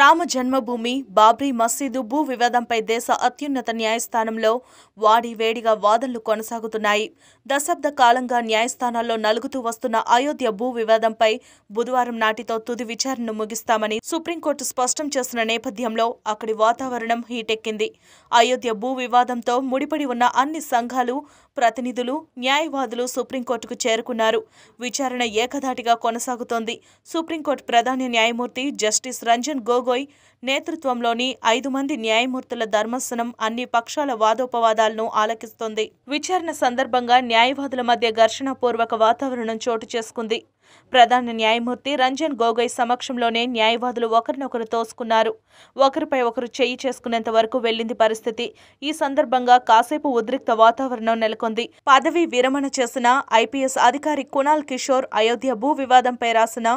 రామ జన్మభూమి బాబ్రీ మసీదు భూ వివాదంపై దేశ అత్యున్నత న్యాయస్థానంలో వాడి వేడిగా వాదనలు కొనసాగుతున్నాయి దశాబ్ద కాలంగా న్యాయస్థానాల్లో నలుగుతూ వస్తున్న అయోధ్య భూ వివాదంపై బుధవారం నాటితో తుది విచారణను ముగిస్తామని సుప్రీంకోర్టు స్పష్టం చేసిన నేపథ్యంలో అక్కడి వాతావరణం హీటెక్కింది అయోధ్య భూ వివాదంతో ముడిపడి ఉన్న అన్ని సంఘాలు ప్రతినిధులు న్యాయవాదులు సుప్రీంకోర్టుకు చేరుకున్నారు విచారణ ఏకధాటిగా కొనసాగుతోంది సుప్రీంకోర్టు ప్రధాన న్యాయమూర్తి జస్టిస్ రంజన్ గోగో గొగోయ్ నేతృత్వంలోని ఐదు మంది న్యాయమూర్తుల ధర్మాసనం అన్ని పక్షాల వాదోపవాదాలను ఆలకిస్తోంది విచారణ సందర్భంగా న్యాయవాదుల మధ్య ఘర్షణపూర్వక వాతావరణం చోటు చేసుకుంది ప్రధాన న్యాయమూర్తి రంజన్ గోగోయ్ సమక్షంలోనే న్యాయవాదులు ఒకరినొకరు తోసుకున్నారు ఒకరిపై ఒకరు చేయి చేసుకునేంత వరకు వెళ్లింది పరిస్థితి ఈ సందర్భంగా కాసేపు ఉద్రిక్త వాతావరణం నెలకొంది పదవి విరమణ చేసిన ఐపీఎస్ అధికారి కుణాల్ కిషోర్ అయోధ్య భూ వివాదంపై రాసిన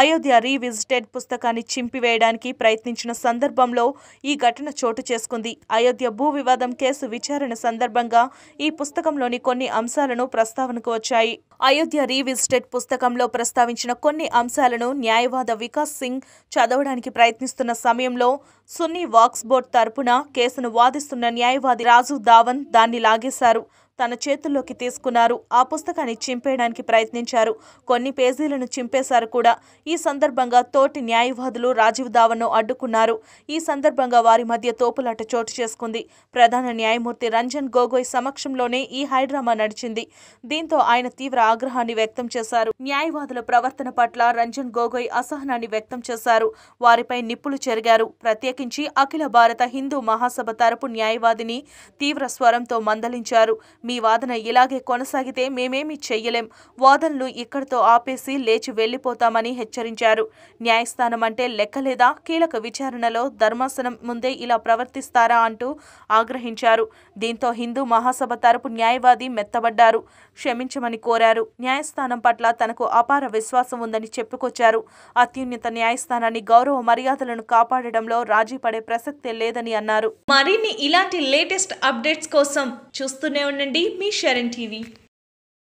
అయోధ్య రీవిజిటెడ్ పుస్తకాన్ని చింపివేయడానికి ప్రయత్నించిన సందర్భంలో ఈ ఘటన చోటు చేసుకుంది అయోధ్య భూ వివాదం కేసు విచారణ సందర్భంగా ఈ పుస్తకంలోని కొన్ని అంశాలను ప్రస్తావనకు వచ్చాయి అయోధ్య రీవిజిటెడ్ పుస్తకంలో ప్రస్తావించిన కొన్ని అంశాలను న్యాయవాద వికాస్ సింగ్ చదవడానికి ప్రయత్నిస్తున్న సమయంలో సున్నీ వాక్స్ బోర్డ్ తరపున కేసును వాదిస్తున్న న్యాయవాది రాజు ధావన్ దాన్ని లాగేశారు తన చేతుల్లోకి తీసుకున్నారు ఆ పుస్తకాన్ని చింపేయడానికి ప్రయత్నించారు కొన్ని పేజీలను చింపేశారు కూడా ఈ సందర్భంగా తోటి న్యాయవాదులు రాజీవ్ ధావన్ను అడ్డుకున్నారు ఈ సందర్భంగా వారి మధ్య తోపులాట చోటు చేసుకుంది ప్రధాన న్యాయమూర్తి రంజన్ గొగోయ్ సమక్షంలోనే ఈ హైడ్రామా నడిచింది దీంతో ఆయన తీవ్ర ఆగ్రహాన్ని వ్యక్తం చేశారు న్యాయవాదుల ప్రవర్తన పట్ల రంజన్ గొగోయ్ అసహనాన్ని వ్యక్తం చేశారు వారిపై నిప్పులు చెరిగారు ప్రత్యేక ప్రత్యేకించి అఖిల భారత హిందూ మహాసభ తరపు న్యాయవాదిని తీవ్ర స్వరంతో మందలించారు మీ వాదన ఇలాగే కొనసాగితే మేమేమి చెయ్యలేం వాదనలు ఇక్కడితో ఆపేసి లేచి వెళ్లిపోతామని హెచ్చరించారు న్యాయస్థానం అంటే లెక్కలేదా కీలక విచారణలో ధర్మాసనం ముందే ఇలా ప్రవర్తిస్తారా అంటూ ఆగ్రహించారు దీంతో హిందూ మహాసభ తరపు న్యాయవాది మెత్తబడ్డారు క్షమించమని కోరారు న్యాయస్థానం పట్ల తనకు అపార విశ్వాసం ఉందని చెప్పుకొచ్చారు అత్యున్నత న్యాయస్థానాన్ని గౌరవ మర్యాదలను కాపాడడంలో రాజ రాజీ పడే ప్రసక్తే లేదని అన్నారు మరిన్ని ఇలాంటి లేటెస్ట్ అప్డేట్స్ కోసం చూస్తూనే ఉండండి మీ షరణ్ టీవీ